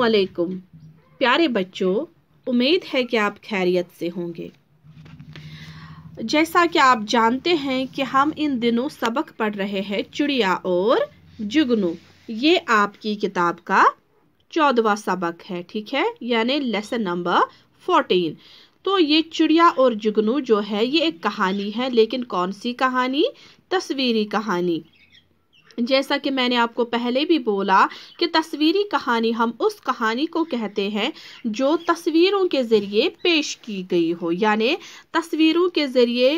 वालेकुम प्यारे बच्चों उम्मीद है कि आप खैरियत से होंगे जैसा कि आप जानते हैं कि हम इन दिनों सबक पढ़ रहे हैं चिड़िया और जुगनू ये आपकी किताब का चौदवा सबक है ठीक है यानी लेसन नंबर फोर्टीन तो ये चिड़िया और जुगनू जो है ये एक कहानी है लेकिन कौन सी कहानी तस्वीरी कहानी जैसा कि मैंने आपको पहले भी बोला कि तस्वीरी कहानी हम उस कहानी को कहते हैं जो तस्वीरों के ज़रिए पेश की गई हो यानी तस्वीरों के ज़रिए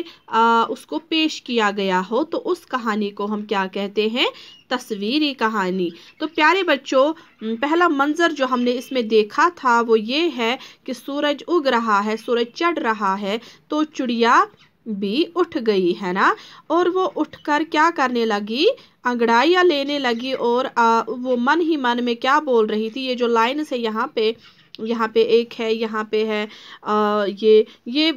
उसको पेश किया गया हो तो उस कहानी को हम क्या कहते हैं तस्वीरी कहानी तो प्यारे बच्चों पहला मंज़र जो हमने इसमें देखा था वो ये है कि सूरज उग रहा है सूरज चढ़ रहा है तो चिड़िया भी उठ गई है ना और वो उठकर क्या करने लगी अंगड़ाइयाँ लेने लगी और आ, वो मन ही मन में क्या बोल रही थी ये जो लाइन से यहाँ पे यहाँ पे एक है यहाँ पे है आ, ये ये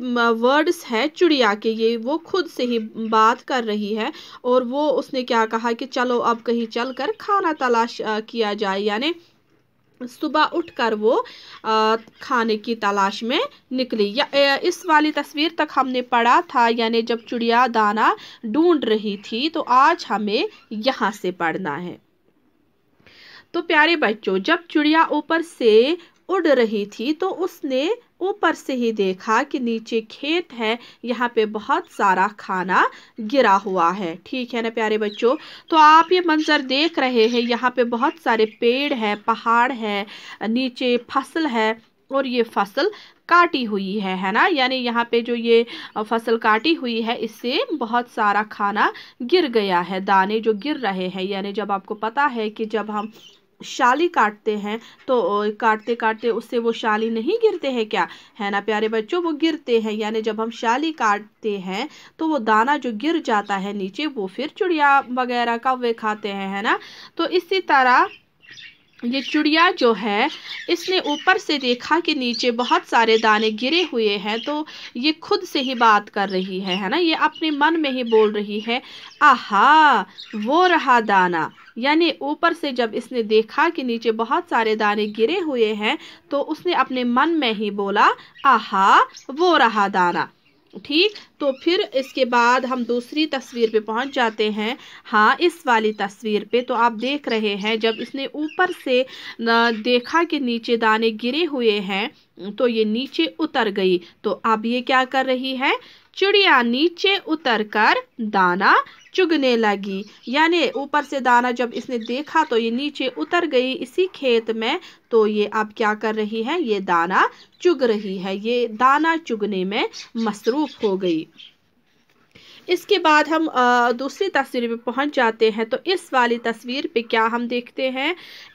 वर्ड्स है चुड़िया के ये वो खुद से ही बात कर रही है और वो उसने क्या कहा कि चलो अब कहीं चल कर खाना तलाश किया जाए यानी सुबह उठकर वो खाने की तलाश में निकली या इस वाली तस्वीर तक हमने पढ़ा था यानी जब चिड़िया दाना ढूंढ रही थी तो आज हमें यहाँ से पढ़ना है तो प्यारे बच्चों जब चिड़िया ऊपर से उड़ रही थी तो उसने ऊपर से ही देखा कि नीचे खेत है यहाँ पे बहुत सारा खाना गिरा हुआ है ठीक है ना प्यारे बच्चों तो आप ये मंज़र देख रहे हैं यहाँ पे बहुत सारे पेड़ हैं पहाड़ है नीचे फसल है और ये फसल काटी हुई है है ना यानी यहाँ पे जो ये फसल काटी हुई है इससे बहुत सारा खाना गिर गया है दाने जो गिर रहे हैं यानी जब आपको पता है कि जब हम शाली काटते हैं तो काटते काटते उससे वो शाली नहीं गिरते हैं क्या है ना प्यारे बच्चों वो गिरते हैं यानी जब हम शाली काटते हैं तो वो दाना जो गिर जाता है नीचे वो फिर चिड़िया वगैरह का वे खाते हैं है ना तो इसी तरह ये चिड़िया जो है इसने ऊपर से देखा कि नीचे बहुत सारे दाने गिरे हुए हैं तो ये खुद से ही बात कर रही है है ना ये अपने मन में ही बोल रही है आहा वो रहा दाना यानी ऊपर से जब इसने देखा कि नीचे बहुत सारे दाने गिरे हुए हैं तो उसने अपने मन में ही बोला आहा वो रहा दाना ठीक तो फिर इसके बाद हम दूसरी तस्वीर पे पहुंच जाते हैं हाँ इस वाली तस्वीर पे तो आप देख रहे हैं जब इसने ऊपर से देखा कि नीचे दाने गिरे हुए हैं तो ये नीचे उतर गई तो अब ये क्या कर रही है चिड़िया नीचे उतर कर दाना चुगने लगी यानी ऊपर से दाना जब इसने देखा तो ये नीचे उतर गई इसी खेत में तो ये अब क्या कर रही है ये दाना चुग रही है ये दाना चुगने में मसरूफ़ हो गई इसके बाद हम दूसरी तस्वीर पे पहुंच जाते हैं तो इस वाली तस्वीर पे क्या हम देखते हैं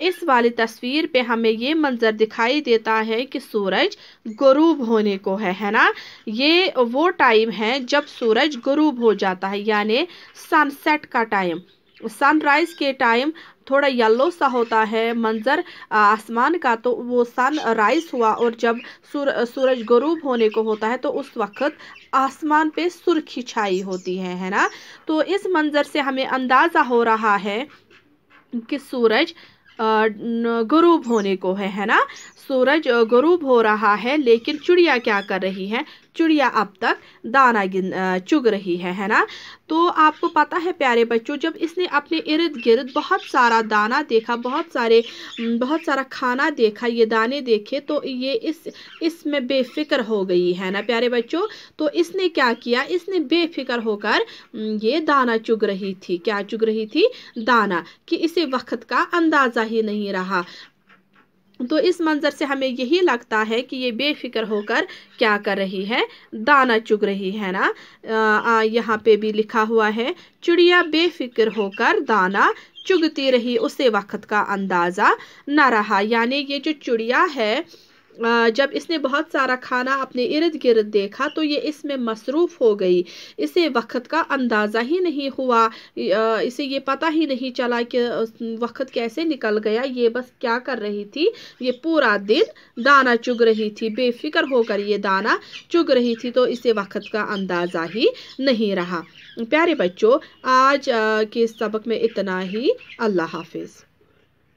इस वाली तस्वीर पे हमें ये मंज़र दिखाई देता है कि सूरज गरूब होने को है है ना ये वो टाइम है जब सूरज गरूब हो जाता है यानी सनसेट का टाइम सनराइज़ के टाइम थोड़ा येलो सा होता है मंज़र आसमान का तो वो सन राइज़ हुआ और जब सूर सूरज गरूब होने को होता है तो उस वक्त आसमान पे सुर्खी छाई होती है है ना तो इस मंज़र से हमें अंदाज़ा हो रहा है कि सूरज गरूब होने को है है ना सूरज गरूब हो रहा है लेकिन चिड़िया क्या कर रही है चिड़िया अब तक दाना गिन चुग रही है है ना तो आपको पता है प्यारे बच्चों जब इसने अपने इर्द गिर्द बहुत सारा दाना देखा बहुत सारे बहुत सारा खाना देखा ये दाने देखे तो ये इस इसमें बेफिक्र हो गई है ना प्यारे बच्चों तो इसने क्या किया इसने बेफिक्र होकर ये दाना चुग रही थी क्या चुग रही थी दाना कि इसे वक्त का अंदाज़ा ही नहीं रहा तो इस मंज़र से हमें यही लगता है कि ये बेफिक्र होकर क्या कर रही है दाना चुग रही है ना यहाँ पे भी लिखा हुआ है चिड़िया बेफिक्र होकर दाना चुगती रही उसे वक्त का अंदाज़ा ना रहा यानी ये जो चिड़िया है जब इसने बहुत सारा खाना अपने इर्द गिर्द देखा तो ये इसमें मसरूफ़ हो गई इसे वक्त का अंदाज़ा ही नहीं हुआ इसे ये पता ही नहीं चला कि वक्त कैसे निकल गया ये बस क्या कर रही थी ये पूरा दिन दाना चुग रही थी बेफिक्र होकर ये दाना चुग रही थी तो इसे वक्त का अंदाज़ा ही नहीं रहा प्यारे बच्चों आज के सबक में इतना ही अल्लाह हाफिज़